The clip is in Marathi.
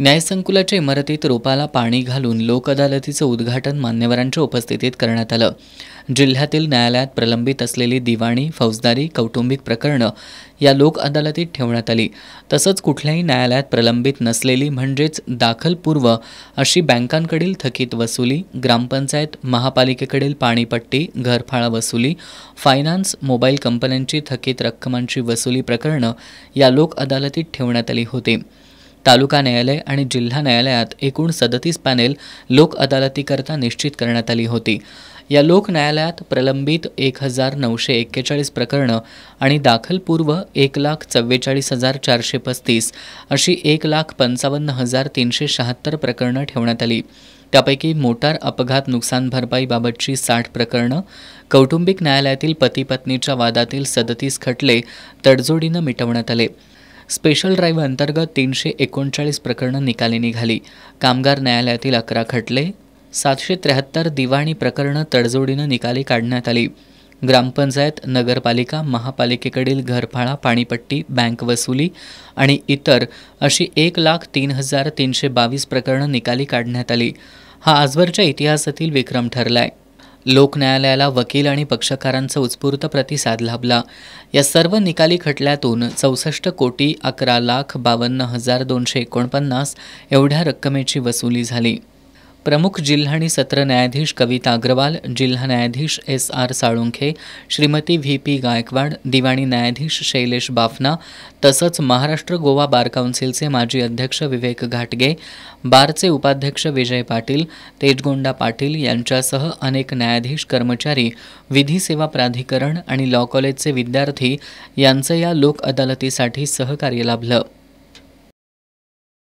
न्यायसंकुलाच्या इमारतीत रोपाला पाणी घालून लोक अदालतीचं उद्घाटन मान्यवरांच्या उपस्थितीत करण्यात आलं जिल्ह्यातील न्यायालयात प्रलंबित असलेली दिवाणी फौजदारी कौटुंबिक प्रकरणं या लोक अदालतीत ठेवण्यात आली तसंच कुठल्याही न्यायालयात प्रलंबित नसलेली म्हणजेच दाखलपूर्व अशी बँकांकडील थकीत वसुली ग्रामपंचायत महापालिकेकडील पाणीपट्टी घरफाळा वसुली फायनान्स मोबाईल कंपन्यांची थकीत रक्कमांची वसुली प्रकरणं या लोक अदालतीत ठेवण्यात आली होती तालुका न्यायालय आणि जिल्हा न्यायालयात एकूण सदतीस पॅनेल लोक अदालतीकरता निश्चित करण्यात आली होती या लोक न्यायालयात प्रलंबित एक हजार नऊशे एक्केचाळीस प्रकरणं आणि दाखलपूर्व एक लाख चव्वेचाळीस हजार चारशे पस्तीस अशी एक लाख पंचावन्न हजार तीनशे शहात्तर प्रकरणं ठेवण्यात आली त्यापैकी मोटार अपघात नुकसान भरपाईबाबतची साठ प्रकरणं कौटुंबिक न्यायालयातील पती पत्नीच्या वादातील सदतीस खटले तडजोडीनं मिटवण्यात आले स्पेशल ड्राईव्ह अंतर्गत तीनशे एकोणचाळीस प्रकरणं निकाली निघाली कामगार न्यायालयातील अकरा खटले सातशे त्र्याहत्तर दिवाणी प्रकरणं तडजोडीनं निकाली काढण्यात आली ग्रामपंचायत नगरपालिका महापालिकेकडील घरफाळा पाणीपट्टी बँक वसुली आणि इतर अशी एक लाख तीन हजार तीनशे बावीस प्रकरणं निकाली काढण्यात आली हा आजवरच्या इतिहासातील विक्रम ठरला आहे लोक न्यायालयाला वकील आणि पक्षकारांचा उत्स्फूर्त प्रतिसाद लाभला या सर्व निकाली खटल्यातून चौसष्ट कोटी अकरा लाख बावन्न हजार दोनशे एकोणपन्नास एवढ्या रक्कमेची वसुली झाली प्रमुख जिल्हा आणि सत्र न्यायाधीश कविता अग्रवाल जिल्हा न्यायाधीश S R Salunkhe Shrimati V P Gaikwad दिवाणी न्यायाधीश शैलेश बाफना तसंच महाराष्ट्र गोवा बार काउन्सिलचे माजी अध्यक्ष विवेक घाटगे बारचे उपाध्यक्ष विजय पाटील तेजगोंडा पाटील यांच्यासह अनेक न्यायाधीश कर्मचारी विधी सेवा प्राधिकरण आणि लॉ कॉलेजचे विद्यार्थी यांचं या लोक अदालतीसाठी सहकार्य लाभलं